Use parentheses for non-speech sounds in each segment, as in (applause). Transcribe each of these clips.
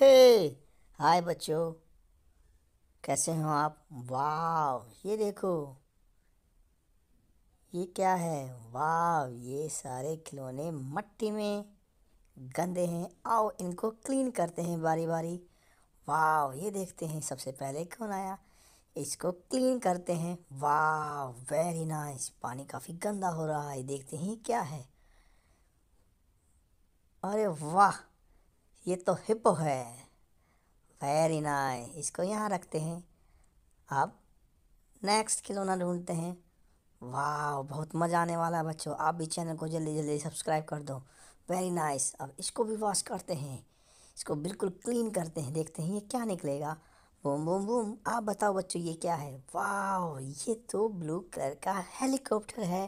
हे (laughs) हाय बच्चों कैसे हो आप वाह ये देखो ये क्या है वाह ये सारे खिलौने मट्टी में गंदे हैं आओ इनको क्लीन करते हैं बारी बारी वाह ये देखते हैं सबसे पहले कौन आया इसको क्लीन करते हैं वाह वेरी नाइस पानी काफ़ी गंदा हो रहा है देखते हैं क्या है अरे वाह ये तो हिप है वेरी नाइस इसको यहाँ रखते हैं अब नेक्स्ट खिलौना ढूंढते हैं वाह बहुत मज़ा आने वाला है बच्चों आप भी चैनल को जल्दी जल्दी सब्सक्राइब कर दो वेरी नाइस अब इसको भी वॉश करते हैं इसको बिल्कुल क्लीन करते हैं देखते हैं ये क्या निकलेगा बूम बूम बूम आप बताओ बच्चों ये क्या है वाह ये तो ब्लू कलर का हेलीकॉप्टर है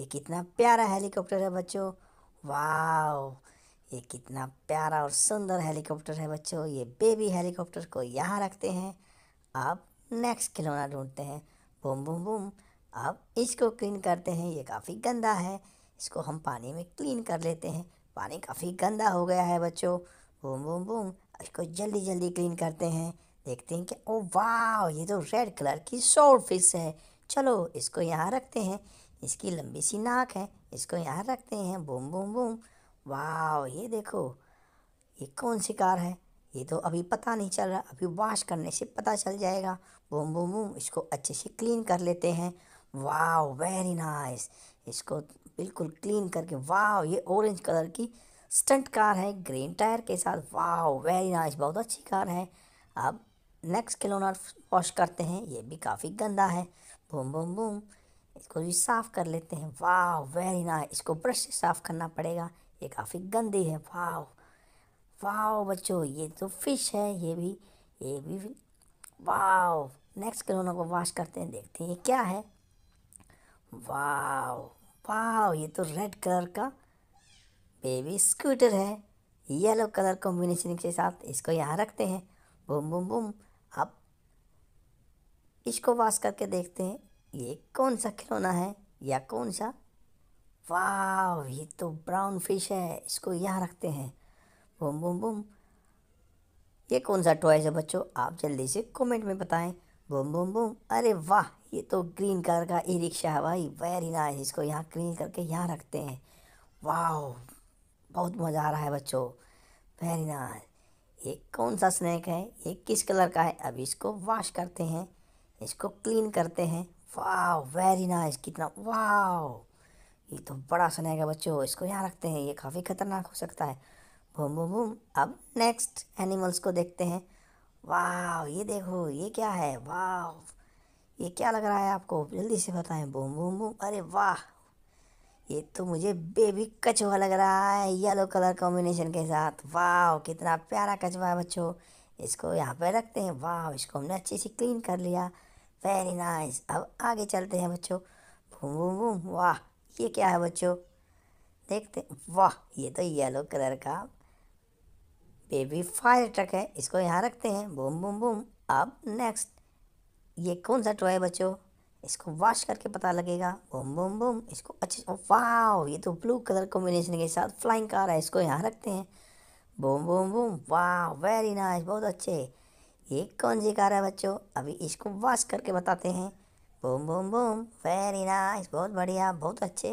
ये कितना प्यारा हेलीकॉप्टर है बच्चों वाह ये कितना प्यारा और सुंदर हेलीकॉप्टर है बच्चों ये बेबी हेलीकॉप्टर को यहाँ रखते हैं अब नेक्स्ट खिलौना ढूंढते हैं बूम बुम बुम अब इसको क्लीन करते हैं ये काफ़ी गंदा है इसको हम पानी में क्लीन कर लेते हैं पानी काफ़ी गंदा हो गया है बच्चों बूम बुम बुम इसको जल्दी जल्दी क्लीन करते हैं देखते हैं कि ओ वाह ये तो रेड कलर की सोल फिश है चलो इसको यहाँ रखते हैं इसकी लंबी सी नाक है इसको यहाँ रखते हैं बूम बुम बुम वाह ये देखो ये कौन सी कार है ये तो अभी पता नहीं चल रहा अभी वॉश करने से पता चल जाएगा बूम बूम बूम इसको अच्छे से क्लीन कर लेते हैं वाह वेरी नाइस इसको बिल्कुल क्लीन करके वाह ये ऑरेंज कलर की स्टंट कार है ग्रीन टायर के साथ वाह वेरी नाइस बहुत अच्छी कार है अब नेक्स्ट किलोनर वॉश करते हैं ये भी काफ़ी गंदा है बूम बूम बूम इसको भी साफ़ कर लेते हैं वाह वेरी नाइस इसको ब्रश से साफ़ करना पड़ेगा ये काफ़ी गंदी है वाह वाह बच्चों ये तो फिश है ये भी ये भी, वाओ वाह नेक्स्ट खिलौनों को वॉश करते हैं देखते हैं ये क्या है वाह वाह ये तो रेड कलर का बेबी स्कूटर है येलो कलर कॉम्बिनेशन के साथ इसको यहाँ रखते हैं बुम बुम बुम अब इसको वॉश करके देखते हैं ये कौन सा खिलौना है या कौन सा वाह ये तो ब्राउन फिश है इसको यहाँ रखते हैं बुम बुम बुम ये कौन सा टॉयज है बच्चों आप जल्दी से कमेंट में बताएं बुम बुम बुम अरे वाह ये तो ग्रीन कलर का ई रिक्शा है भाई वेरी नाइस इसको यहाँ क्लीन करके यहाँ रखते हैं वाह बहुत मज़ा आ रहा है बच्चों वेरी नाइस ये कौन सा स्नैक है ये किस कलर का है अभी इसको वॉश करते हैं इसको क्लीन करते हैं वाह वेरी नाइस कितना वाह ये तो बड़ा सुनाएगा है बच्चों इसको यहाँ रखते हैं ये काफ़ी खतरनाक हो सकता है बूम बूम बूम अब नेक्स्ट एनिमल्स को देखते हैं वाह ये देखो ये क्या है वाह ये क्या लग रहा है आपको जल्दी से बताएं बूम बूम बूम अरे वाह ये तो मुझे बेबी कछुआ लग रहा है येलो कलर कॉम्बिनेशन के साथ वाह कितना प्यारा कछुआ है बच्चों इसको यहाँ पे रखते हैं वाह इसको हमने अच्छे से क्लीन कर लिया वेरी नाइस अब आगे चलते हैं बच्चों बूम बूम बूम वाह ये क्या है बच्चों देखते वाह ये तो येलो कलर का बेबी फायर ट्रक है इसको यहाँ रखते हैं बूम बूम बूम अब नेक्स्ट ये कौन सा टॉय है बच्चों इसको वॉश करके पता लगेगा बूम बूम बूम इसको अच्छे वाह ये तो ब्लू कलर कॉम्बिनेशन के साथ फ्लाइंग कार है इसको यहाँ रखते हैं बूम बूम बूम वाह वेरी नाइस बहुत अच्छे ये कौन सी कार है बच्चों अभी इसको वॉश करके बताते हैं boom boom boom very nice बहुत बढ़िया बहुत अच्छे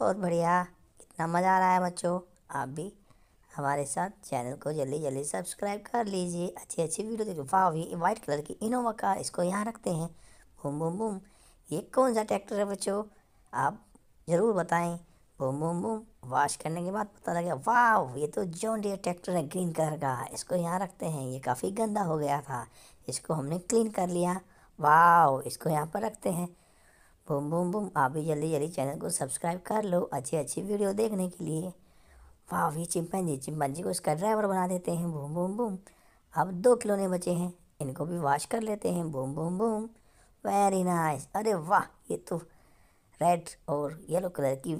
बहुत बढ़िया कितना मज़ा आ रहा है बच्चों आप भी हमारे साथ चैनल को जल्दी जल्दी सब्सक्राइब कर लीजिए अच्छी अच्छी वीडियो देखिए वाह ये वाइट कलर की इनोवा कार इसको यहाँ रखते हैं बूम बूम बूम ये कौन सा ट्रैक्टर है बच्चों आप ज़रूर बताएं बूम बूम बूम वॉश करने के बाद पता लगे वाह ये तो जॉन डियर ट्रैक्टर है ग्रीन कलर का इसको यहाँ रखते हैं ये काफ़ी गंदा हो गया था इसको हमने क्लीन कर लिया वाह इसको यहाँ पर रखते हैं बुम बुम बुम आप भी जल्दी जल्दी चैनल को सब्सक्राइब कर लो अच्छी अच्छी वीडियो देखने के लिए वाह जी चिंपैंजी जी को इसका ड्राइवर बना देते हैं बूम बुम बुम अब दो खिलौने बचे हैं इनको भी वॉश कर लेते हैं बूम बुम बूम वेरी नाइस अरे वाह ये तो रेड और येलो कलर की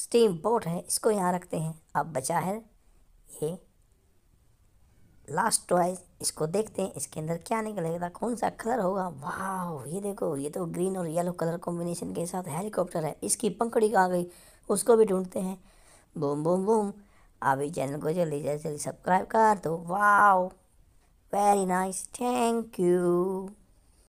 स्टीम बोट है इसको यहाँ रखते हैं अब बचा है ये लास्ट टॉयज इसको देखते हैं इसके अंदर क्या निकलेगा कौन सा कलर होगा वाह ये देखो ये तो ग्रीन और येलो कलर कॉम्बिनेशन के साथ हेलीकॉप्टर है इसकी पंखड़ी कहाँ गई उसको भी ढूंढते हैं बूम बूम बूम अभी चैनल को जल्दी जल्दी सब्सक्राइब कर दो वाह वेरी नाइस थैंक यू